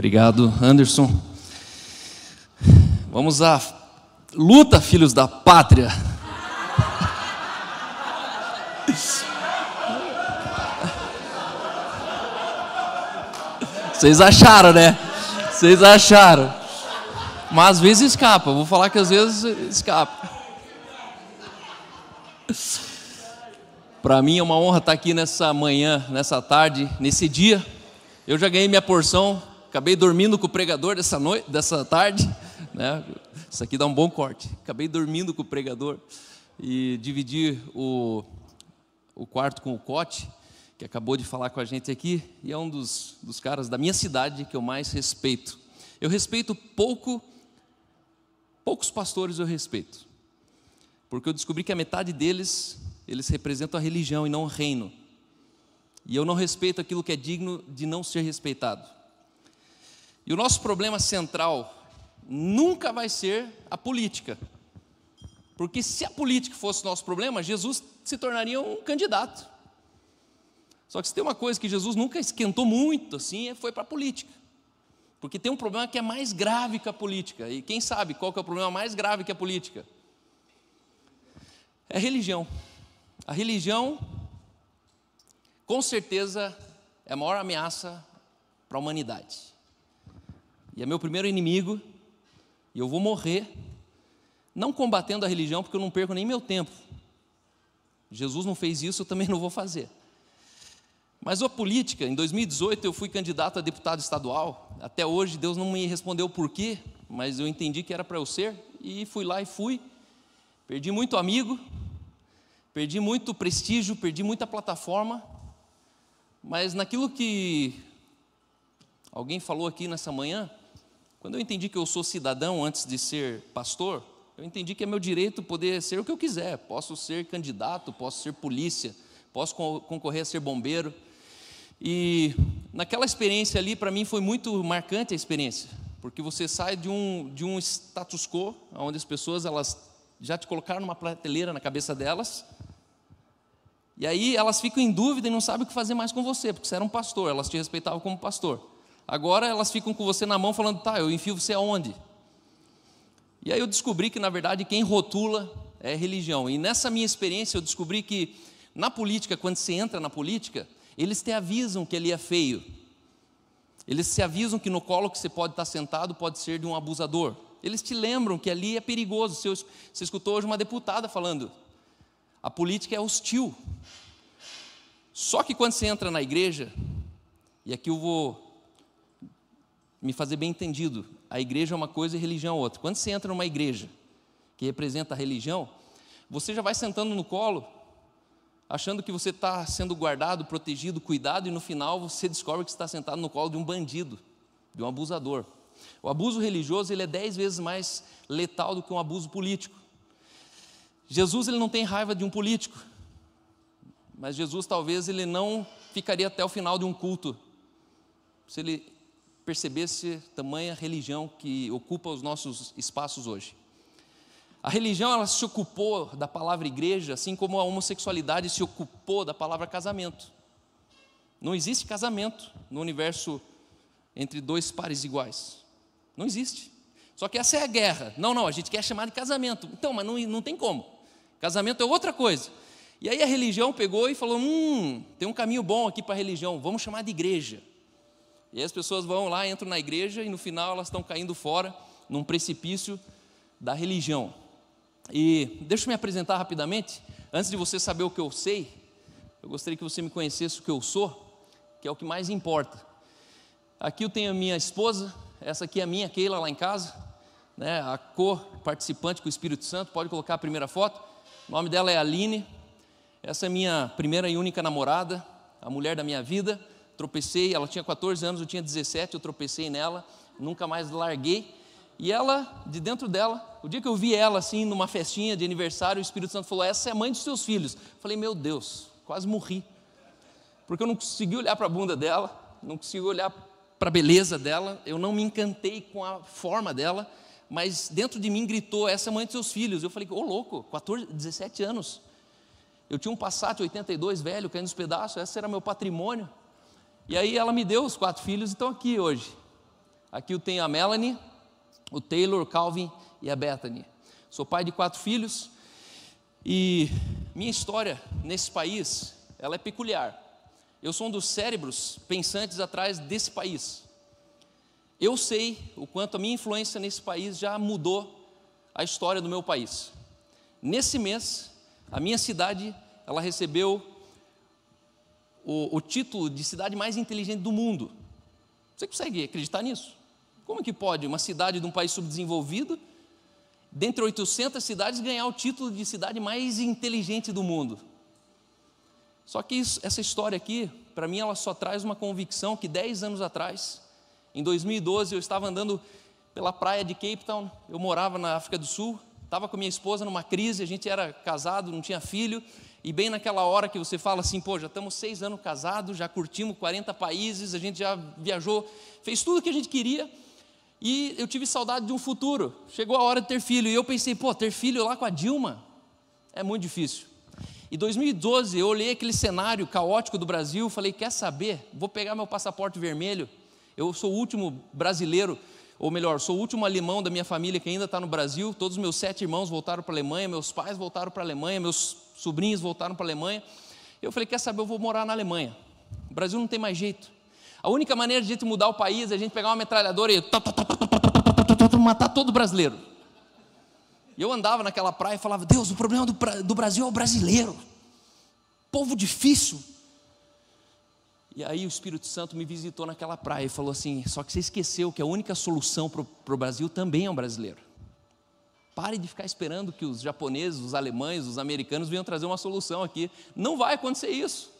Obrigado, Anderson. Vamos à luta, filhos da pátria. Vocês acharam, né? Vocês acharam. Mas às vezes escapa, vou falar que às vezes escapa. Para mim é uma honra estar aqui nessa manhã, nessa tarde, nesse dia. Eu já ganhei minha porção Acabei dormindo com o pregador dessa noite, dessa tarde, né? Isso aqui dá um bom corte. Acabei dormindo com o pregador e dividi o, o quarto com o Cote, que acabou de falar com a gente aqui, e é um dos, dos caras da minha cidade que eu mais respeito. Eu respeito pouco, poucos pastores eu respeito, porque eu descobri que a metade deles, eles representam a religião e não o reino. E eu não respeito aquilo que é digno de não ser respeitado. E o nosso problema central nunca vai ser a política. Porque se a política fosse nosso problema, Jesus se tornaria um candidato. Só que se tem uma coisa que Jesus nunca esquentou muito, assim, é foi para a política. Porque tem um problema que é mais grave que a política. E quem sabe qual que é o problema mais grave que a política? É a religião. A religião, com certeza, é a maior ameaça para a humanidade e é meu primeiro inimigo, e eu vou morrer, não combatendo a religião, porque eu não perco nem meu tempo. Jesus não fez isso, eu também não vou fazer. Mas a política, em 2018 eu fui candidato a deputado estadual. Até hoje Deus não me respondeu por quê, mas eu entendi que era para eu ser e fui lá e fui. Perdi muito amigo, perdi muito prestígio, perdi muita plataforma. Mas naquilo que alguém falou aqui nessa manhã, quando eu entendi que eu sou cidadão antes de ser pastor, eu entendi que é meu direito poder ser o que eu quiser. Posso ser candidato, posso ser polícia, posso concorrer a ser bombeiro. E naquela experiência ali, para mim foi muito marcante a experiência, porque você sai de um, de um status quo, onde as pessoas elas já te colocaram numa prateleira na cabeça delas, e aí elas ficam em dúvida e não sabem o que fazer mais com você, porque você era um pastor, elas te respeitavam como pastor. Agora elas ficam com você na mão falando, tá, eu enfio você aonde? E aí eu descobri que, na verdade, quem rotula é religião. E nessa minha experiência eu descobri que na política, quando você entra na política, eles te avisam que ele é feio. Eles se avisam que no colo que você pode estar sentado pode ser de um abusador. Eles te lembram que ali é perigoso. Você escutou hoje uma deputada falando: a política é hostil. Só que quando você entra na igreja, e aqui eu vou me fazer bem entendido, a igreja é uma coisa e religião é outra. Quando você entra numa igreja que representa a religião, você já vai sentando no colo, achando que você está sendo guardado, protegido, cuidado, e no final você descobre que está sentado no colo de um bandido, de um abusador. O abuso religioso ele é dez vezes mais letal do que um abuso político. Jesus ele não tem raiva de um político, mas Jesus talvez ele não ficaria até o final de um culto se ele percebesse tamanha religião que ocupa os nossos espaços hoje. A religião ela se ocupou da palavra igreja, assim como a homossexualidade se ocupou da palavra casamento. Não existe casamento no universo entre dois pares iguais. Não existe. Só que essa é a guerra. Não, não, a gente quer chamar de casamento. Então, mas não, não tem como. Casamento é outra coisa. E aí a religião pegou e falou: hum, tem um caminho bom aqui para a religião, vamos chamar de igreja. E aí as pessoas vão lá, entram na igreja e no final elas estão caindo fora num precipício da religião. E deixa eu me apresentar rapidamente, antes de você saber o que eu sei, eu gostaria que você me conhecesse o que eu sou, que é o que mais importa. Aqui eu tenho a minha esposa, essa aqui é a minha Keila lá em casa, né, a co-participante com o Espírito Santo, pode colocar a primeira foto. O nome dela é Aline, essa é minha primeira e única namorada, a mulher da minha vida tropecei, ela tinha 14 anos, eu tinha 17, eu tropecei nela, nunca mais larguei. E ela, de dentro dela, o dia que eu vi ela assim numa festinha de aniversário, o Espírito Santo falou: "Essa é a mãe dos seus filhos". Eu falei: "Meu Deus, quase morri". Porque eu não consegui olhar para a bunda dela, não consegui olhar para a beleza dela, eu não me encantei com a forma dela, mas dentro de mim gritou: "Essa é a mãe dos seus filhos". Eu falei: "Ô oh, louco, 14, 17 anos". Eu tinha um Passat 82 velho caindo nos pedaços, esse era meu patrimônio. E aí ela me deu os quatro filhos e estão aqui hoje. Aqui eu tenho a Melanie, o Taylor, o Calvin e a Bethany. Sou pai de quatro filhos e minha história nesse país, ela é peculiar. Eu sou um dos cérebros pensantes atrás desse país. Eu sei o quanto a minha influência nesse país já mudou a história do meu país. Nesse mês, a minha cidade, ela recebeu o, o título de cidade mais inteligente do mundo. Você consegue acreditar nisso? Como que pode uma cidade de um país subdesenvolvido, dentre 800 cidades, ganhar o título de cidade mais inteligente do mundo? Só que isso, essa história aqui, para mim, ela só traz uma convicção que 10 anos atrás, em 2012, eu estava andando pela praia de Cape Town, eu morava na África do Sul, estava com minha esposa numa crise, a gente era casado, não tinha filho, e bem naquela hora que você fala assim, pô, já estamos seis anos casados, já curtimos 40 países, a gente já viajou, fez tudo o que a gente queria, e eu tive saudade de um futuro. Chegou a hora de ter filho, e eu pensei, pô, ter filho lá com a Dilma é muito difícil. Em 2012, eu olhei aquele cenário caótico do Brasil, falei, quer saber? Vou pegar meu passaporte vermelho. Eu sou o último brasileiro ou melhor, sou o último alemão da minha família que ainda está no Brasil. Todos os meus sete irmãos voltaram para a Alemanha, meus pais voltaram para a Alemanha, meus sobrinhos voltaram para a Alemanha. Eu falei: quer saber, eu vou morar na Alemanha. O Brasil não tem mais jeito. A única maneira de gente mudar o país é a gente pegar uma metralhadora e matar todo brasileiro. E eu andava naquela praia e falava: Deus, o problema do, do Brasil é o brasileiro. Povo difícil. E aí o Espírito Santo me visitou naquela praia e falou assim: só que você esqueceu que a única solução para o Brasil também é um brasileiro. Pare de ficar esperando que os japoneses, os alemães, os americanos venham trazer uma solução aqui. Não vai acontecer isso.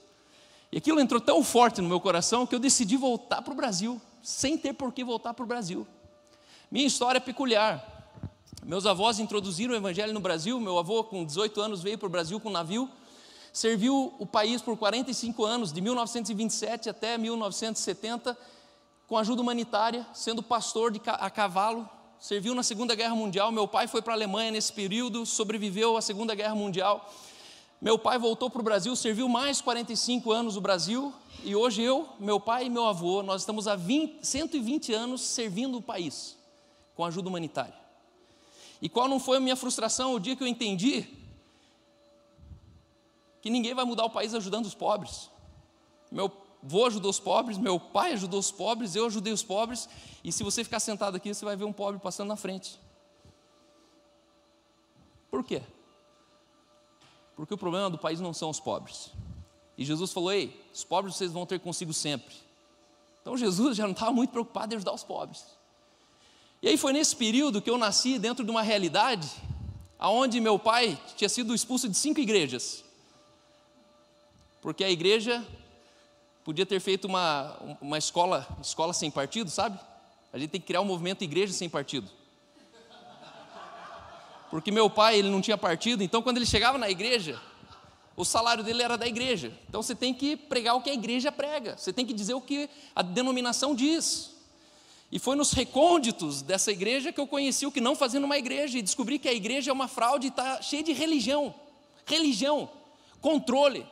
E aquilo entrou tão forte no meu coração que eu decidi voltar para o Brasil, sem ter por que voltar para o Brasil. Minha história é peculiar. Meus avós introduziram o evangelho no Brasil. Meu avô, com 18 anos, veio para o Brasil com um navio, serviu o país por 45 anos, de 1927 até 1970, com ajuda humanitária, sendo pastor de, a cavalo serviu na Segunda Guerra Mundial. Meu pai foi para a Alemanha nesse período, sobreviveu à Segunda Guerra Mundial. Meu pai voltou para o Brasil, serviu mais 45 anos o Brasil, e hoje eu, meu pai e meu avô, nós estamos há 20, 120 anos servindo o país com ajuda humanitária. E qual não foi a minha frustração o dia que eu entendi que ninguém vai mudar o país ajudando os pobres? Meu, Vou ajudar os pobres, meu pai ajudou os pobres, eu ajudei os pobres, e se você ficar sentado aqui, você vai ver um pobre passando na frente. Por quê? Porque o problema do país não são os pobres. E Jesus falou: Ei, os pobres vocês vão ter consigo sempre. Então Jesus já não estava muito preocupado em ajudar os pobres. E aí foi nesse período que eu nasci dentro de uma realidade aonde meu pai tinha sido expulso de cinco igrejas. Porque a igreja Podia ter feito uma, uma escola, escola sem partido, sabe? A gente tem que criar um movimento igreja sem partido. Porque meu pai, ele não tinha partido, então quando ele chegava na igreja, o salário dele era da igreja. Então você tem que pregar o que a igreja prega, você tem que dizer o que a denominação diz. E foi nos recônditos dessa igreja que eu conheci o que não fazia numa igreja e descobri que a igreja é uma fraude e está cheia de religião, religião, controle.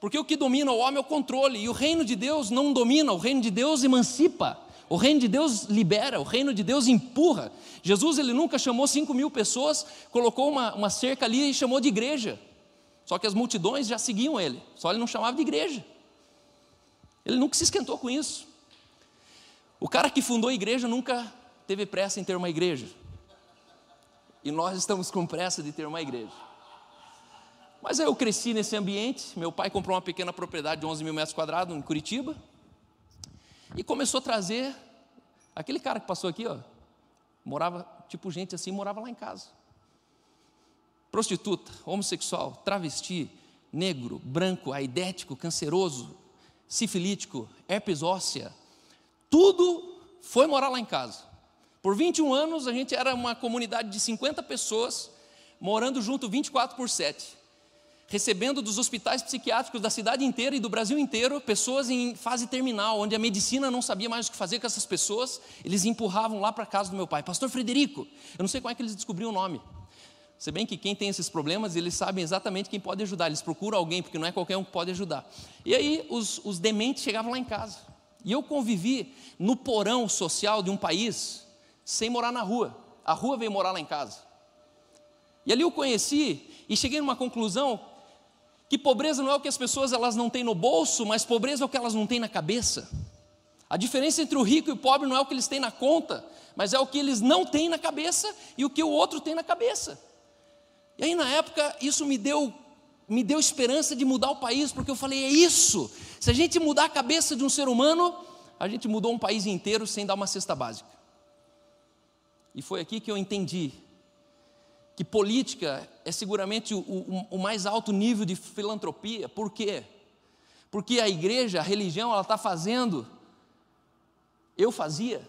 Porque o que domina o homem é o controle, e o reino de Deus não domina, o reino de Deus emancipa. O reino de Deus libera, o reino de Deus empurra. Jesus ele nunca chamou 5 mil pessoas, colocou uma, uma cerca ali e chamou de igreja. Só que as multidões já seguiam ele, só ele não chamava de igreja. Ele nunca se esquentou com isso. O cara que fundou a igreja nunca teve pressa em ter uma igreja. E nós estamos com pressa de ter uma igreja. Mas aí eu cresci nesse ambiente. Meu pai comprou uma pequena propriedade de 11 mil metros quadrados em Curitiba e começou a trazer aquele cara que passou aqui, ó, morava tipo gente assim, morava lá em casa. Prostituta, homossexual, travesti, negro, branco, aidético, canceroso, sifilítico, herpes óssea, tudo foi morar lá em casa. Por 21 anos a gente era uma comunidade de 50 pessoas morando junto 24 por 7 recebendo dos hospitais psiquiátricos da cidade inteira e do Brasil inteiro pessoas em fase terminal, onde a medicina não sabia mais o que fazer com essas pessoas, eles empurravam lá para casa do meu pai. Pastor Frederico, eu não sei como é que eles descobriram o nome. Se bem que quem tem esses problemas, eles sabem exatamente quem pode ajudar, eles procuram alguém, porque não é qualquer um que pode ajudar. E aí os, os dementes chegavam lá em casa. E eu convivi no porão social de um país sem morar na rua. A rua veio morar lá em casa. E ali eu conheci e cheguei numa conclusão que pobreza não é o que as pessoas elas não têm no bolso, mas pobreza é o que elas não têm na cabeça. A diferença entre o rico e o pobre não é o que eles têm na conta, mas é o que eles não têm na cabeça e o que o outro tem na cabeça. E aí na época isso me deu me deu esperança de mudar o país, porque eu falei, é isso. Se a gente mudar a cabeça de um ser humano, a gente mudou um país inteiro sem dar uma cesta básica. E foi aqui que eu entendi que política é seguramente o, o, o mais alto nível de filantropia. Por quê? Porque a igreja, a religião, ela está fazendo, eu fazia,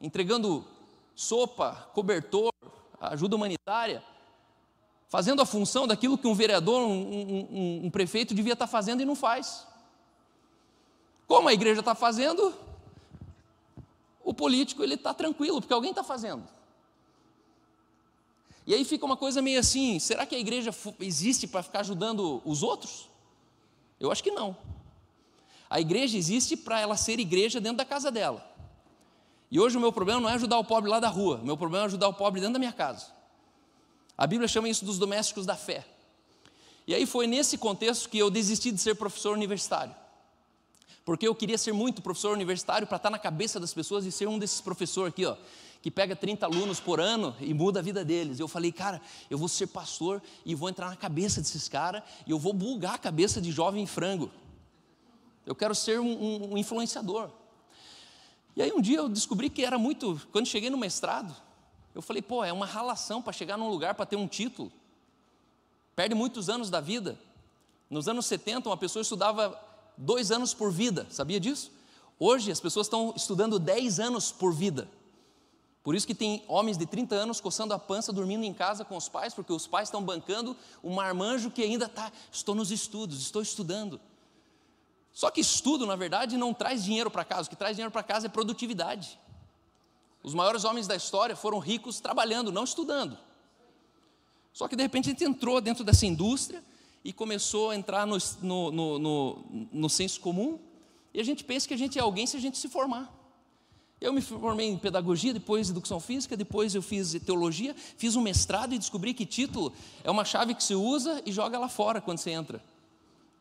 entregando sopa, cobertor, ajuda humanitária, fazendo a função daquilo que um vereador, um, um, um prefeito devia estar tá fazendo e não faz. Como a igreja está fazendo, o político ele está tranquilo, porque alguém está fazendo. E aí fica uma coisa meio assim: será que a igreja existe para ficar ajudando os outros? Eu acho que não. A igreja existe para ela ser igreja dentro da casa dela. E hoje o meu problema não é ajudar o pobre lá da rua, meu problema é ajudar o pobre dentro da minha casa. A Bíblia chama isso dos domésticos da fé. E aí foi nesse contexto que eu desisti de ser professor universitário. Porque eu queria ser muito professor universitário para estar tá na cabeça das pessoas e ser um desses professores aqui, ó, que pega 30 alunos por ano e muda a vida deles. Eu falei, cara, eu vou ser pastor e vou entrar na cabeça desses caras e eu vou bulgar a cabeça de jovem frango. Eu quero ser um, um, um influenciador. E aí um dia eu descobri que era muito. Quando cheguei no mestrado, eu falei, pô, é uma ralação para chegar num lugar para ter um título. Perde muitos anos da vida. Nos anos 70, uma pessoa estudava dois anos por vida, sabia disso? Hoje as pessoas estão estudando dez anos por vida. Por isso que tem homens de 30 anos coçando a pança, dormindo em casa com os pais, porque os pais estão bancando o marmanjo que ainda está, estou nos estudos, estou estudando. Só que estudo, na verdade, não traz dinheiro para casa, o que traz dinheiro para casa é produtividade. Os maiores homens da história foram ricos trabalhando, não estudando. Só que de repente a gente entrou dentro dessa indústria e começou a entrar no, no, no, no senso comum, e a gente pensa que a gente é alguém se a gente se formar. Eu me formei em pedagogia, depois educação física, depois eu fiz teologia, fiz um mestrado e descobri que título é uma chave que se usa e joga lá fora quando você entra.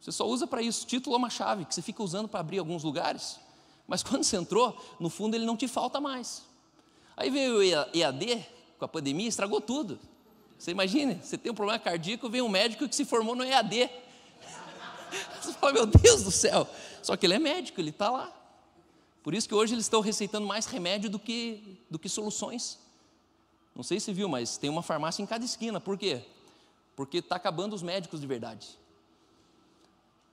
Você só usa para isso. Título é uma chave que você fica usando para abrir alguns lugares, mas quando você entrou, no fundo ele não te falta mais. Aí veio o EAD com a pandemia, estragou tudo. Você imagina, você tem um problema cardíaco, vem um médico que se formou no EAD. Você fala, meu Deus do céu, só que ele é médico, ele está lá. Por isso que hoje eles estão receitando mais remédio do que, do que soluções. Não sei se viu, mas tem uma farmácia em cada esquina. Por quê? Porque está acabando os médicos de verdade.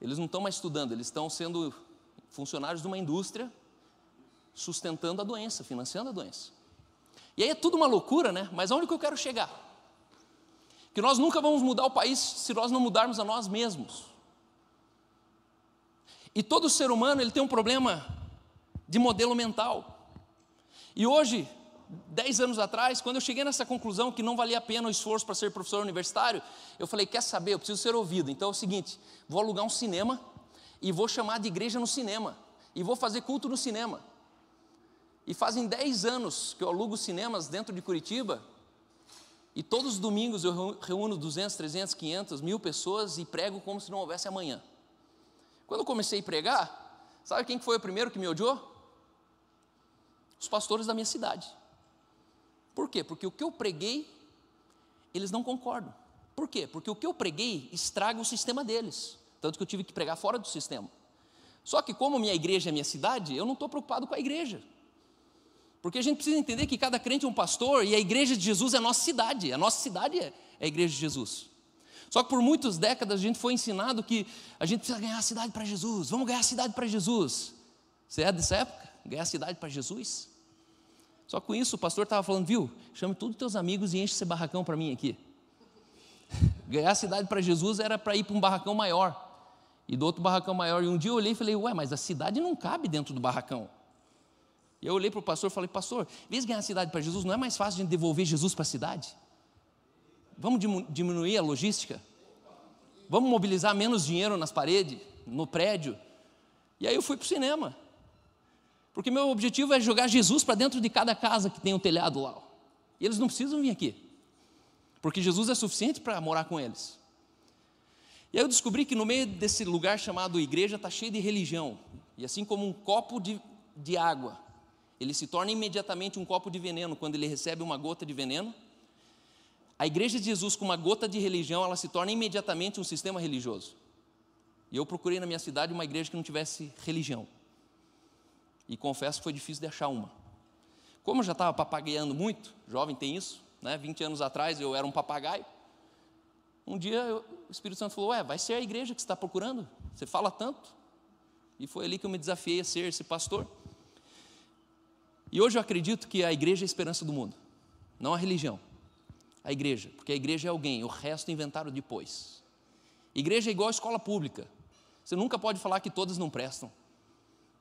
Eles não estão mais estudando, eles estão sendo funcionários de uma indústria sustentando a doença, financiando a doença. E aí é tudo uma loucura, né? Mas aonde que eu quero chegar? Que nós nunca vamos mudar o país se nós não mudarmos a nós mesmos. E todo ser humano ele tem um problema de modelo mental. E hoje, dez anos atrás, quando eu cheguei nessa conclusão que não valia a pena o esforço para ser professor universitário, eu falei: quer saber, eu preciso ser ouvido. Então é o seguinte: vou alugar um cinema e vou chamar de igreja no cinema, e vou fazer culto no cinema. E fazem 10 anos que eu alugo cinemas dentro de Curitiba, e todos os domingos eu reúno 200, 300, 500, mil pessoas e prego como se não houvesse amanhã. Quando eu comecei a pregar, sabe quem foi o primeiro que me odiou? os pastores da minha cidade. Por quê? Porque o que eu preguei, eles não concordam. Por quê? Porque o que eu preguei estraga o sistema deles. Tanto que eu tive que pregar fora do sistema. Só que, como minha igreja é minha cidade, eu não estou preocupado com a igreja. Porque a gente precisa entender que cada crente é um pastor e a igreja de Jesus é a nossa cidade. A nossa cidade é, é a igreja de Jesus. Só que por muitas décadas a gente foi ensinado que a gente precisa ganhar a cidade para Jesus. Vamos ganhar a cidade para Jesus. Você é dessa época? Ganhar a cidade para Jesus? Só com isso o pastor estava falando, viu? Chame todos os teus amigos e enche esse barracão para mim aqui. Ganhar a cidade para Jesus era para ir para um barracão maior. E do outro barracão maior. E um dia eu olhei e falei, ué, mas a cidade não cabe dentro do barracão. E eu olhei para o pastor e falei, pastor, em vez de ganhar a cidade para Jesus, não é mais fácil de devolver Jesus para a cidade? Vamos diminuir a logística? Vamos mobilizar menos dinheiro nas paredes, no prédio? E aí eu fui para o cinema. Porque meu objetivo é jogar Jesus para dentro de cada casa que tem um telhado lá. E eles não precisam vir aqui. Porque Jesus é suficiente para morar com eles. E aí eu descobri que no meio desse lugar chamado igreja está cheio de religião. E assim como um copo de, de água, ele se torna imediatamente um copo de veneno quando ele recebe uma gota de veneno. A igreja de Jesus, com uma gota de religião, ela se torna imediatamente um sistema religioso. E eu procurei na minha cidade uma igreja que não tivesse religião. E confesso que foi difícil de achar uma. Como eu já estava papagaiando muito, jovem tem isso, né? 20 anos atrás eu era um papagaio. Um dia eu, o Espírito Santo falou: Ué, vai ser a igreja que você está procurando? Você fala tanto. E foi ali que eu me desafiei a ser esse pastor. E hoje eu acredito que a igreja é a esperança do mundo, não a religião. A igreja, porque a igreja é alguém, o resto é inventaram depois. Igreja é igual a escola pública. Você nunca pode falar que todas não prestam.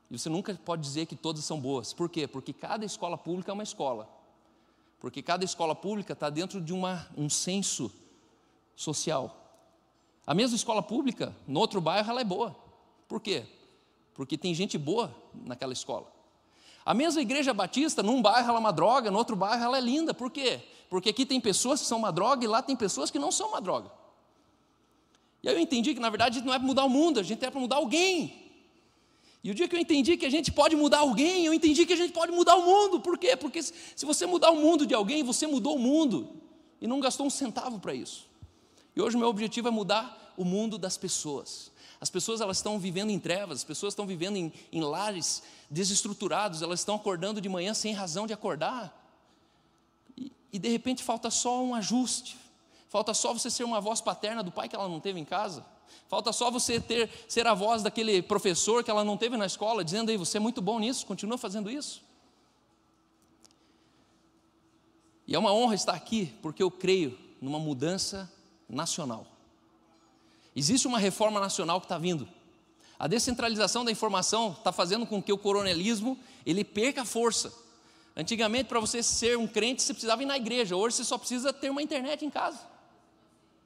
E você nunca pode dizer que todas são boas. Por quê? Porque cada escola pública é uma escola. Porque cada escola pública está dentro de uma, um senso social. A mesma escola pública, no outro bairro, ela é boa. Por quê? Porque tem gente boa naquela escola. A mesma igreja batista, num bairro ela é uma droga, no outro bairro ela é linda. Por quê? Porque aqui tem pessoas que são uma droga e lá tem pessoas que não são uma droga. E aí eu entendi que, na verdade, a gente não é para mudar o mundo, a gente é para mudar alguém. E o dia que eu entendi que a gente pode mudar alguém, eu entendi que a gente pode mudar o mundo. Por quê? Porque se você mudar o mundo de alguém, você mudou o mundo e não gastou um centavo para isso. E hoje meu objetivo é mudar o mundo das pessoas. As pessoas elas estão vivendo em trevas, as pessoas estão vivendo em, em lares desestruturados, elas estão acordando de manhã sem razão de acordar. E, e de repente falta só um ajuste, falta só você ser uma voz paterna do pai que ela não teve em casa. Falta só você ter ser a voz daquele professor que ela não teve na escola, dizendo aí você é muito bom nisso, continua fazendo isso. E é uma honra estar aqui, porque eu creio numa mudança nacional. Existe uma reforma nacional que está vindo. A descentralização da informação está fazendo com que o coronelismo ele perca força. Antigamente, para você ser um crente, você precisava ir na igreja. Hoje, você só precisa ter uma internet em casa.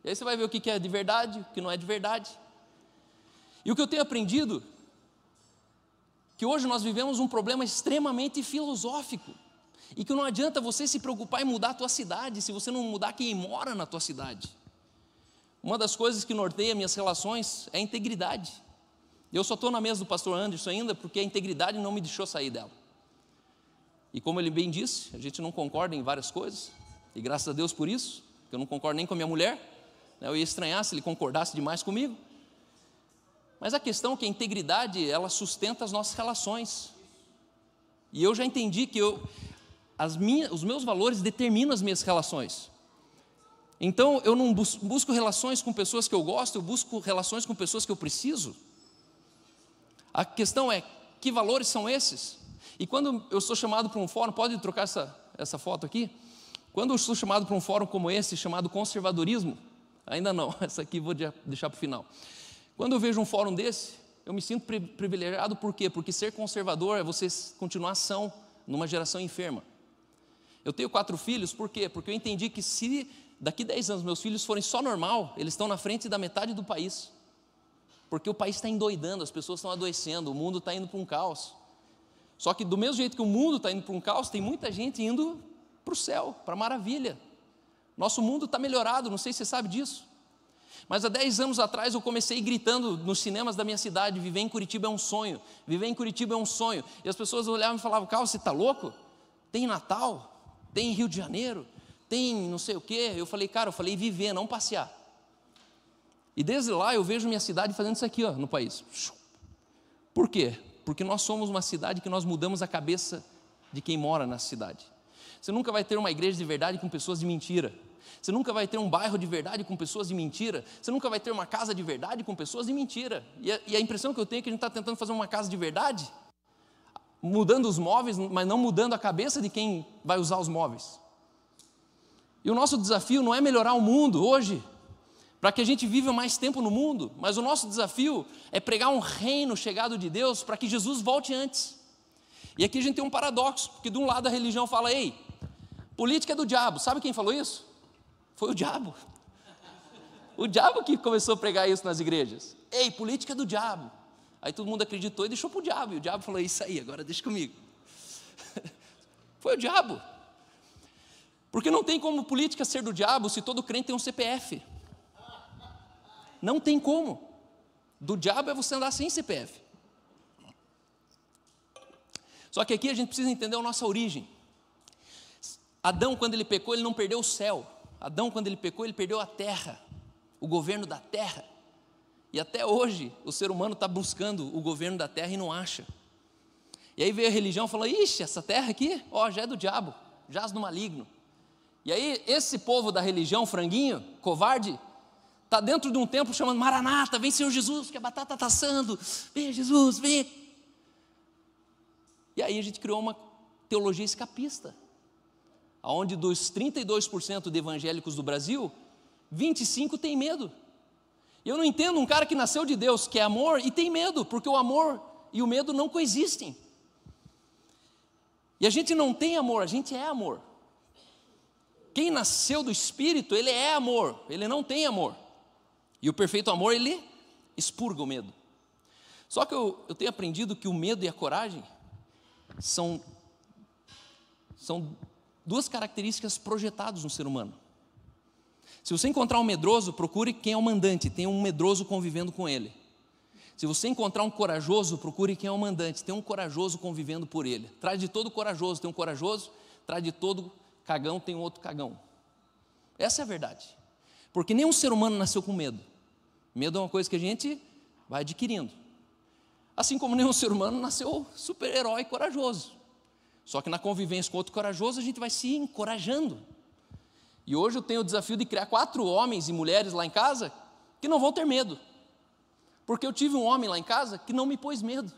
E aí você vai ver o que é de verdade, o que não é de verdade. E o que eu tenho aprendido, que hoje nós vivemos um problema extremamente filosófico. E que não adianta você se preocupar em mudar a tua cidade se você não mudar quem mora na tua cidade. Uma das coisas que norteia minhas relações é a integridade. Eu só estou na mesa do pastor Anderson ainda porque a integridade não me deixou sair dela. E como ele bem disse, a gente não concorda em várias coisas, e graças a Deus por isso, que eu não concordo nem com a minha mulher, né? Eu ia estranhar se ele concordasse demais comigo. Mas a questão é que a integridade, ela sustenta as nossas relações. E eu já entendi que eu, minhas, os meus valores determinam as minhas relações. Então, eu não busco, busco relações com pessoas que eu gosto, eu busco relações com pessoas que eu preciso. A questão é, que valores são esses? E quando eu sou chamado para um fórum, pode trocar essa, essa foto aqui? Quando eu sou chamado para um fórum como esse, chamado conservadorismo, Ainda não, essa aqui vou deixar para o final. Quando eu vejo um fórum desse, eu me sinto privilegiado por quê? Porque ser conservador é você continuar ação numa geração enferma. Eu tenho quatro filhos, por quê? Porque eu entendi que se daqui dez anos meus filhos forem só normal, eles estão na frente da metade do país. Porque o país está endoidando, as pessoas estão adoecendo, o mundo está indo para um caos. Só que do mesmo jeito que o mundo está indo para um caos, tem muita gente indo para o céu, para a maravilha. Nosso mundo está melhorado, não sei se você sabe disso. Mas há 10 anos atrás eu comecei gritando nos cinemas da minha cidade: viver em Curitiba é um sonho, viver em Curitiba é um sonho. E as pessoas olhavam e falavam: Carlos, você está louco? Tem Natal? Tem Rio de Janeiro? Tem não sei o quê? Eu falei: cara, eu falei viver, não passear. E desde lá eu vejo minha cidade fazendo isso aqui ó, no país. Por quê? Porque nós somos uma cidade que nós mudamos a cabeça de quem mora na cidade. Você nunca vai ter uma igreja de verdade com pessoas de mentira. Você nunca vai ter um bairro de verdade com pessoas de mentira. Você nunca vai ter uma casa de verdade com pessoas de mentira. E a, e a impressão que eu tenho é que a gente está tentando fazer uma casa de verdade, mudando os móveis, mas não mudando a cabeça de quem vai usar os móveis. E o nosso desafio não é melhorar o mundo hoje, para que a gente viva mais tempo no mundo, mas o nosso desafio é pregar um reino chegado de Deus para que Jesus volte antes. E aqui a gente tem um paradoxo, porque de um lado a religião fala, ei, política é do diabo, sabe quem falou isso? Foi o diabo. O diabo que começou a pregar isso nas igrejas. Ei, política é do diabo. Aí todo mundo acreditou e deixou para o diabo. E o diabo falou: é Isso aí, agora deixa comigo. Foi o diabo. Porque não tem como política ser do diabo se todo crente tem um CPF. Não tem como. Do diabo é você andar sem CPF. Só que aqui a gente precisa entender a nossa origem. Adão, quando ele pecou, ele não perdeu o céu. Adão, quando ele pecou, ele perdeu a terra, o governo da terra. E até hoje o ser humano está buscando o governo da terra e não acha. E aí veio a religião e falou: ixi, essa terra aqui, ó, já é do diabo, jaz no maligno. E aí esse povo da religião, franguinho, covarde, está dentro de um templo chamando Maranata, vem Senhor Jesus, que a batata está assando, vem Jesus, vem. E aí a gente criou uma teologia escapista onde dos 32% de evangélicos do Brasil, 25% tem medo. eu não entendo um cara que nasceu de Deus, que é amor, e tem medo, porque o amor e o medo não coexistem. E a gente não tem amor, a gente é amor. Quem nasceu do Espírito, ele é amor, ele não tem amor. E o perfeito amor, ele expurga o medo. Só que eu, eu tenho aprendido que o medo e a coragem são, são duas características projetadas no ser humano. Se você encontrar um medroso, procure quem é o mandante, tem um medroso convivendo com ele. Se você encontrar um corajoso, procure quem é o mandante, tem um corajoso convivendo por ele. Traz de todo corajoso tem um corajoso, traz de todo cagão tem outro cagão. Essa é a verdade. Porque nenhum ser humano nasceu com medo. Medo é uma coisa que a gente vai adquirindo. Assim como nenhum ser humano nasceu super-herói corajoso. Só que na convivência com outro corajoso, a gente vai se encorajando. E hoje eu tenho o desafio de criar quatro homens e mulheres lá em casa que não vão ter medo. Porque eu tive um homem lá em casa que não me pôs medo.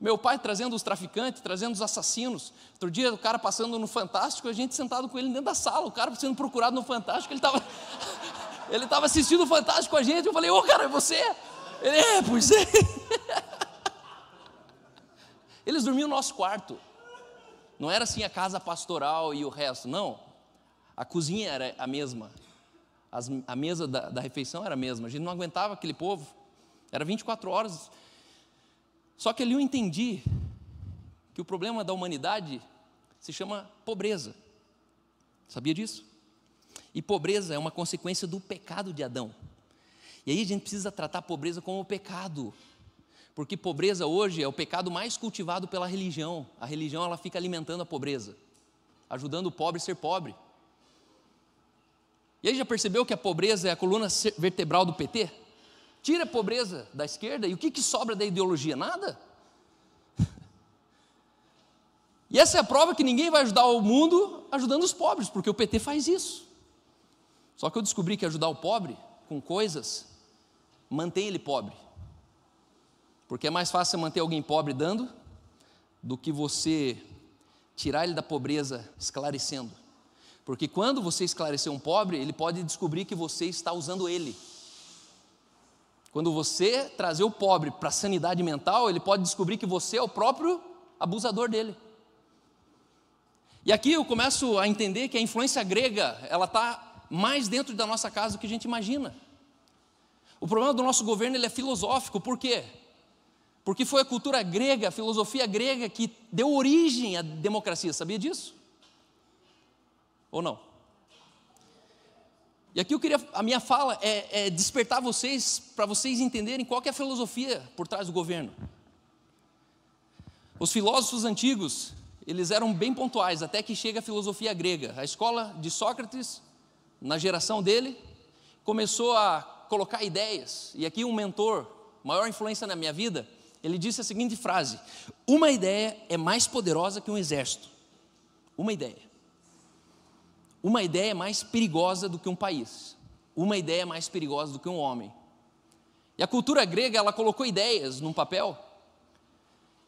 Meu pai trazendo os traficantes, trazendo os assassinos. Outro dia o cara passando no Fantástico, a gente sentado com ele dentro da sala, o cara sendo procurado no Fantástico, ele estava ele tava assistindo o Fantástico com a gente. Eu falei, ô oh, cara, é você? Ele, é, pois é. Eles dormiam no nosso quarto. Não era assim a casa pastoral e o resto, não. A cozinha era a mesma. As, a mesa da, da refeição era a mesma. A gente não aguentava aquele povo. Era 24 horas. Só que ali eu entendi que o problema da humanidade se chama pobreza. Sabia disso? E pobreza é uma consequência do pecado de Adão. E aí a gente precisa tratar a pobreza como pecado. Porque pobreza hoje é o pecado mais cultivado pela religião. A religião ela fica alimentando a pobreza, ajudando o pobre a ser pobre. E aí já percebeu que a pobreza é a coluna vertebral do PT? Tira a pobreza da esquerda e o que, que sobra da ideologia? Nada. E essa é a prova que ninguém vai ajudar o mundo ajudando os pobres, porque o PT faz isso. Só que eu descobri que ajudar o pobre com coisas mantém ele pobre. Porque é mais fácil manter alguém pobre dando do que você tirar ele da pobreza esclarecendo. Porque quando você esclarecer um pobre, ele pode descobrir que você está usando ele. Quando você trazer o pobre para a sanidade mental, ele pode descobrir que você é o próprio abusador dele. E aqui eu começo a entender que a influência grega, ela está mais dentro da nossa casa do que a gente imagina. O problema do nosso governo ele é filosófico, por quê? Porque foi a cultura grega, a filosofia grega que deu origem à democracia, sabia disso? Ou não? E aqui eu queria, a minha fala é, é despertar vocês, para vocês entenderem qual é a filosofia por trás do governo. Os filósofos antigos, eles eram bem pontuais, até que chega a filosofia grega. A escola de Sócrates, na geração dele, começou a colocar ideias. E aqui um mentor, maior influência na minha vida, ele disse a seguinte frase: Uma ideia é mais poderosa que um exército. Uma ideia. Uma ideia é mais perigosa do que um país. Uma ideia é mais perigosa do que um homem. E a cultura grega, ela colocou ideias num papel.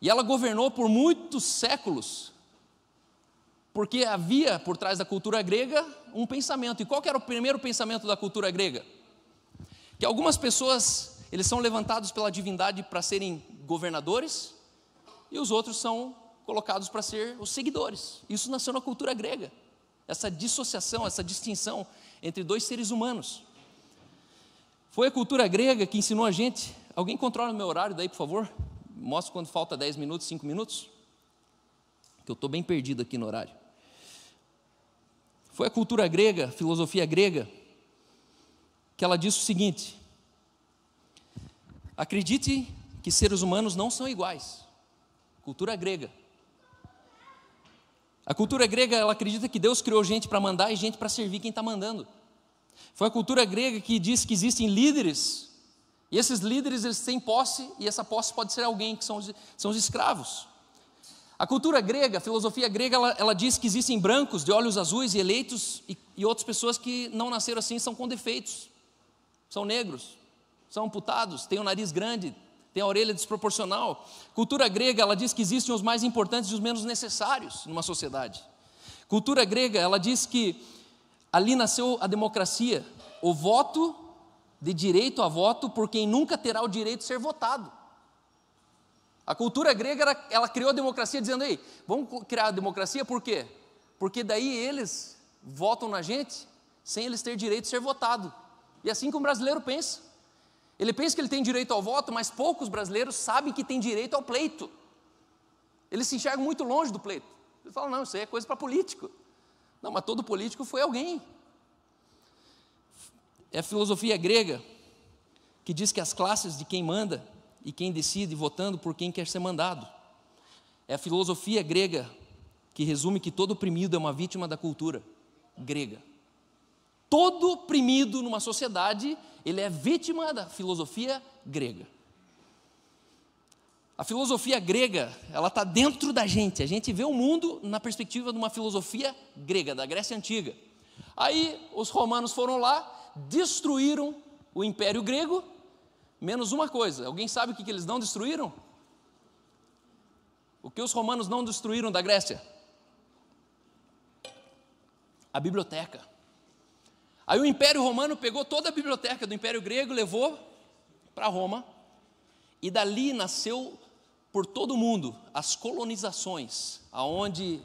E ela governou por muitos séculos. Porque havia por trás da cultura grega um pensamento. E qual era o primeiro pensamento da cultura grega? Que algumas pessoas, eles são levantados pela divindade para serem governadores e os outros são colocados para ser os seguidores. Isso nasceu na cultura grega. Essa dissociação, essa distinção entre dois seres humanos. Foi a cultura grega que ensinou a gente. Alguém controla o meu horário daí, por favor? Mostra quando falta 10 minutos, 5 minutos. Que eu estou bem perdido aqui no horário. Foi a cultura grega, a filosofia grega, que ela disse o seguinte: acredite que seres humanos não são iguais. Cultura grega. A cultura grega ela acredita que Deus criou gente para mandar e gente para servir quem está mandando. Foi a cultura grega que diz que existem líderes e esses líderes eles têm posse e essa posse pode ser alguém que são os, são os escravos. A cultura grega, a filosofia grega, ela, ela, diz que existem brancos de olhos azuis e eleitos e, e outras pessoas que não nasceram assim são com defeitos, são negros, são amputados, têm o um nariz grande, tem a orelha desproporcional. Cultura grega, ela diz que existem os mais importantes e os menos necessários numa sociedade. Cultura grega, ela diz que ali nasceu a democracia, o voto de direito a voto por quem nunca terá o direito de ser votado. A cultura grega, ela, ela criou a democracia dizendo, ei, vamos criar a democracia por quê? Porque daí eles votam na gente sem eles ter direito de ser votado. E é assim que o brasileiro pensa. Ele pensa que ele tem direito ao voto, mas poucos brasileiros sabem que tem direito ao pleito. Eles se enxergam muito longe do pleito. Eles falam, não, isso aí é coisa para político. Não, mas todo político foi alguém. É a filosofia grega que diz que as classes de quem manda e quem decide votando por quem quer ser mandado. É a filosofia grega que resume que todo oprimido é uma vítima da cultura grega todo oprimido numa sociedade, ele é vítima da filosofia grega. A filosofia grega, ela está dentro da gente. A gente vê o mundo na perspectiva de uma filosofia grega, da Grécia Antiga. Aí os romanos foram lá, destruíram o Império Grego, menos uma coisa. Alguém sabe o que, que eles não destruíram? O que os romanos não destruíram da Grécia? A biblioteca. Aí o Império Romano pegou toda a biblioteca do Império Grego, levou para Roma, e dali nasceu por todo o mundo as colonizações, aonde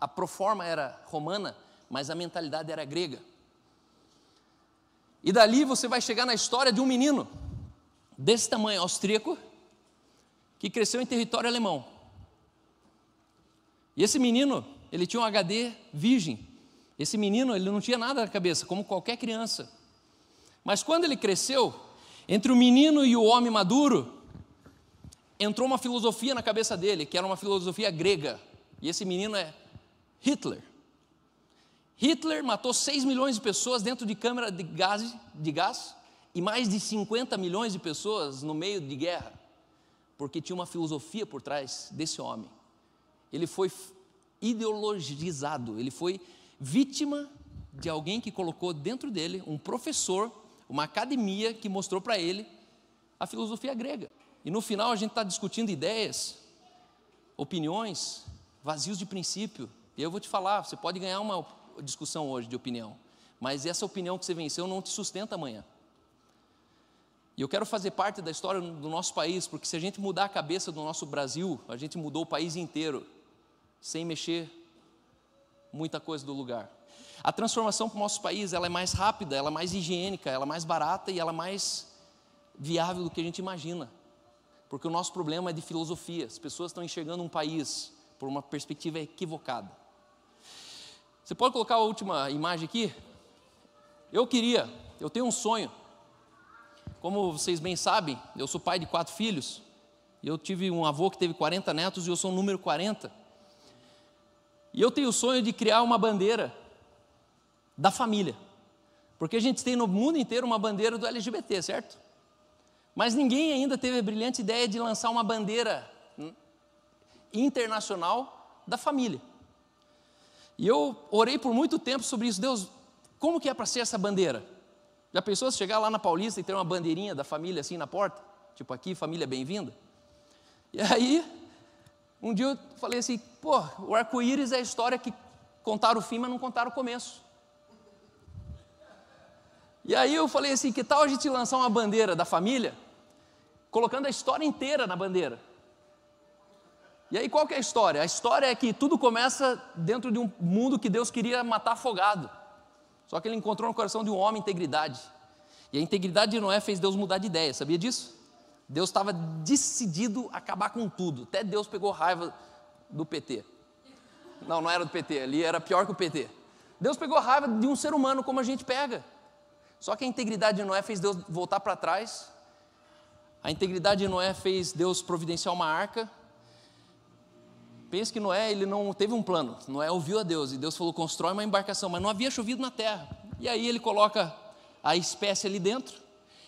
a proforma era romana, mas a mentalidade era grega. E dali você vai chegar na história de um menino desse tamanho, austríaco, que cresceu em território alemão. E esse menino, ele tinha um HD virgem, esse menino, ele não tinha nada na cabeça, como qualquer criança. Mas quando ele cresceu, entre o menino e o homem maduro, entrou uma filosofia na cabeça dele, que era uma filosofia grega. E esse menino é Hitler. Hitler matou 6 milhões de pessoas dentro de câmara de gás, de gás e mais de 50 milhões de pessoas no meio de guerra, porque tinha uma filosofia por trás desse homem. Ele foi ideologizado, ele foi vítima de alguém que colocou dentro dele um professor, uma academia que mostrou para ele a filosofia grega. E no final a gente está discutindo ideias, opiniões, vazios de princípio. E eu vou te falar, você pode ganhar uma discussão hoje de opinião, mas essa opinião que você venceu não te sustenta amanhã. E eu quero fazer parte da história do nosso país, porque se a gente mudar a cabeça do nosso Brasil, a gente mudou o país inteiro, sem mexer muita coisa do lugar. A transformação para o nosso país ela é mais rápida, ela é mais higiênica, ela é mais barata e ela é mais viável do que a gente imagina. Porque o nosso problema é de filosofia. As pessoas estão enxergando um país por uma perspectiva equivocada. Você pode colocar a última imagem aqui? Eu queria, eu tenho um sonho. Como vocês bem sabem, eu sou pai de quatro filhos. Eu tive um avô que teve 40 netos e eu sou o número 40. E eu tenho o sonho de criar uma bandeira da família. Porque a gente tem no mundo inteiro uma bandeira do LGBT, certo? Mas ninguém ainda teve a brilhante ideia de lançar uma bandeira hum, internacional da família. E eu orei por muito tempo sobre isso. Deus, como que é para ser essa bandeira? Já pensou se chegar lá na Paulista e ter uma bandeirinha da família assim na porta? Tipo aqui, família bem-vinda? E aí um dia eu falei assim, pô, o arco-íris é a história que contaram o fim, mas não contaram o começo. E aí eu falei assim, que tal a gente lançar uma bandeira da família, colocando a história inteira na bandeira? E aí qual que é a história? A história é que tudo começa dentro de um mundo que Deus queria matar afogado. Só que ele encontrou no coração de um homem integridade. E a integridade de Noé fez Deus mudar de ideia, sabia disso? Deus estava decidido a acabar com tudo. Até Deus pegou raiva do PT. Não, não era do PT, ali era pior que o PT. Deus pegou raiva de um ser humano como a gente pega. Só que a integridade de Noé fez Deus voltar para trás. A integridade de Noé fez Deus providenciar uma arca. Pense que Noé, ele não teve um plano. Noé ouviu a Deus e Deus falou: "Constrói uma embarcação", mas não havia chovido na terra. E aí ele coloca a espécie ali dentro.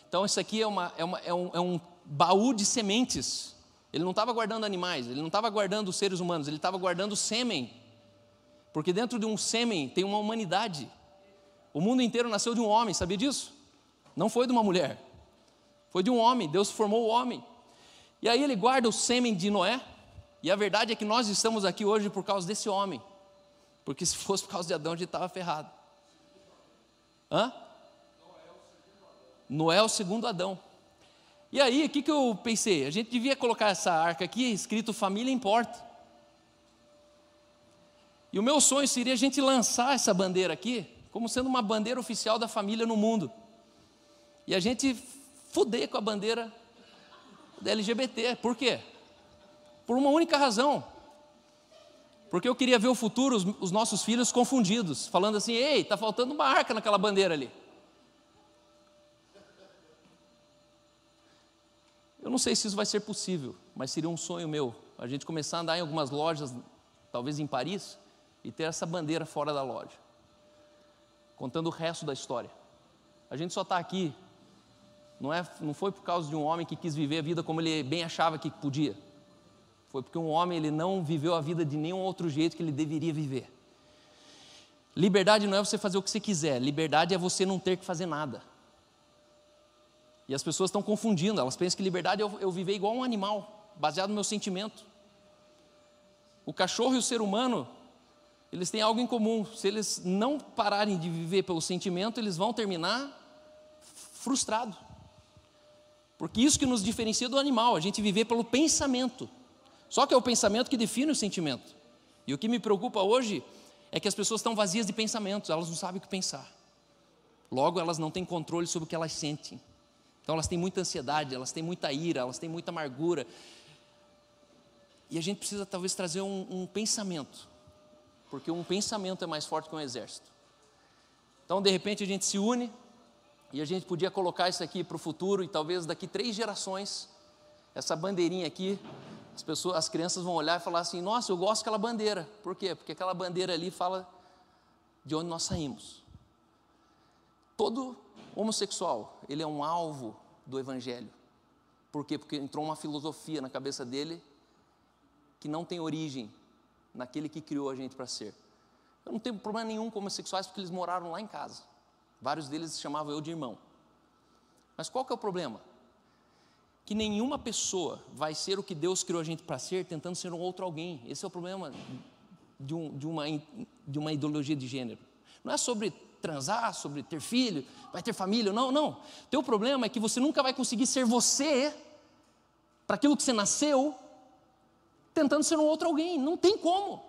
Então isso aqui é, uma, é, uma, é, um, é um baú de sementes. Ele não estava guardando animais, ele não estava guardando seres humanos, ele estava guardando sêmen. Porque dentro de um sêmen tem uma humanidade. O mundo inteiro nasceu de um homem, sabia disso? Não foi de uma mulher. Foi de um homem, Deus formou o homem. E aí ele guarda o sêmen de Noé, e a verdade é que nós estamos aqui hoje por causa desse homem. Porque se fosse por causa de Adão, a gente estava ferrado. Hã? Noé, é o segundo Adão. E aí, o que, que eu pensei? A gente devia colocar essa arca aqui, escrito Família Importa. E o meu sonho seria a gente lançar essa bandeira aqui, como sendo uma bandeira oficial da família no mundo. E a gente fuder com a bandeira da LGBT. Por quê? Por uma única razão. Porque eu queria ver o futuro, os, os nossos filhos confundidos, falando assim: ei, está faltando uma arca naquela bandeira ali. Eu não sei se isso vai ser possível, mas seria um sonho meu a gente começar a andar em algumas lojas, talvez em Paris, e ter essa bandeira fora da loja, contando o resto da história. A gente só está aqui, não, é, não foi por causa de um homem que quis viver a vida como ele bem achava que podia, foi porque um homem ele não viveu a vida de nenhum outro jeito que ele deveria viver. Liberdade não é você fazer o que você quiser, liberdade é você não ter que fazer nada. E as pessoas estão confundindo, elas pensam que liberdade é eu, viver igual um animal, baseado no meu sentimento. O cachorro e o ser humano, eles têm algo em comum. Se eles não pararem de viver pelo sentimento, eles vão terminar frustrados. Porque isso que nos diferencia do animal, a gente viver pelo pensamento. Só que é o pensamento que define o sentimento. E o que me preocupa hoje é que as pessoas estão vazias de pensamentos, elas não sabem o que pensar. Logo, elas não têm controle sobre o que elas sentem. Então elas têm muita ansiedade, elas têm muita ira, elas têm muita amargura. E a gente precisa talvez trazer um, um pensamento, porque um pensamento é mais forte que um exército. Então de repente a gente se une e a gente podia colocar isso aqui para o futuro e talvez daqui três gerações essa bandeirinha aqui as pessoas, as crianças vão olhar e falar assim: "Nossa, eu gosto daquela bandeira". Por quê? Porque aquela bandeira ali fala de onde nós saímos. Todo homossexual, ele é um alvo do evangelho. Por quê? Porque entrou uma filosofia na cabeça dele que não tem origem naquele que criou a gente para ser. Eu não tenho problema nenhum com homossexuais porque eles moraram lá em casa. Vários deles chamavam eu de irmão. Mas qual que é o problema? Que nenhuma pessoa vai ser o que Deus criou a gente para ser tentando ser um outro alguém. Esse é o problema de, um, de, uma, de uma ideologia de gênero. Não é sobre transar, sobre ter filho, vai ter família. Não, não. Teu problema é que você nunca vai conseguir ser você para aquilo que você nasceu, tentando ser um outro alguém. Não tem como.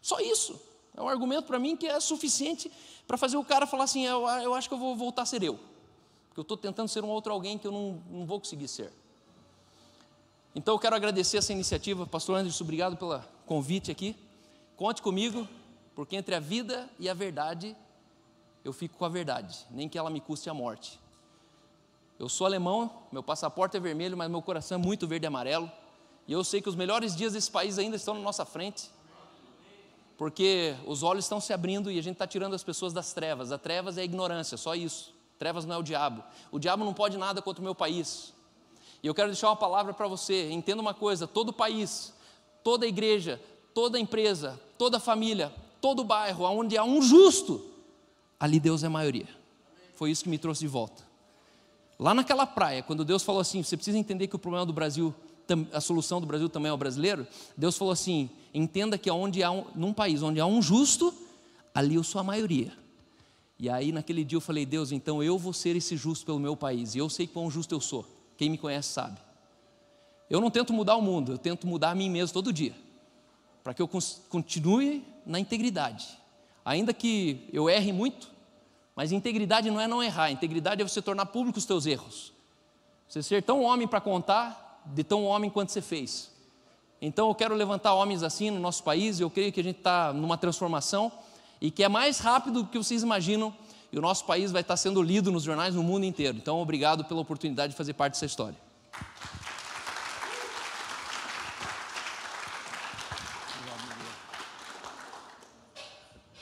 Só isso. É um argumento para mim que é suficiente para fazer o cara falar assim: é, eu, eu, acho que eu vou voltar a ser eu. Porque eu estou tentando ser um outro alguém que eu não, não vou conseguir ser. Então eu quero agradecer essa iniciativa, Pastor Anderson, obrigado pelo convite aqui. Conte comigo, porque entre a vida e a verdade eu fico com a verdade, nem que ela me custe a morte. Eu sou alemão, meu passaporte é vermelho, mas meu coração é muito verde e amarelo. E eu sei que os melhores dias desse país ainda estão na nossa frente. Porque os olhos estão se abrindo e a gente está tirando as pessoas das trevas. A trevas é a ignorância, só isso. Trevas não é o diabo. O diabo não pode nada contra o meu país. E eu quero deixar uma palavra para você. Entenda uma coisa: todo país, toda igreja, toda empresa, toda família, todo bairro, onde há um justo, ali Deus é a maioria. Foi isso que me trouxe de volta. Lá naquela praia, quando Deus falou assim: você precisa entender que o problema do Brasil, a solução do Brasil também é o brasileiro. Deus falou assim: entenda que onde há um, num país onde há um justo, ali eu sou a maioria. E aí naquele dia eu falei: Deus, então eu vou ser esse justo pelo meu país. E eu sei quão justo eu sou. Quem me conhece sabe. Eu não tento mudar o mundo, eu tento mudar a mim mesmo todo dia, para que eu continue na integridade. Ainda que eu erre muito, mas integridade não é não errar, integridade é você tornar público os teus erros. Você ser tão homem para contar, de tão homem quanto você fez. Então eu quero levantar homens assim no nosso país, eu creio que a gente está numa transformação e que é mais rápido do que vocês imaginam, e o nosso país vai estar tá sendo lido nos jornais no mundo inteiro. Então, obrigado pela oportunidade de fazer parte dessa história.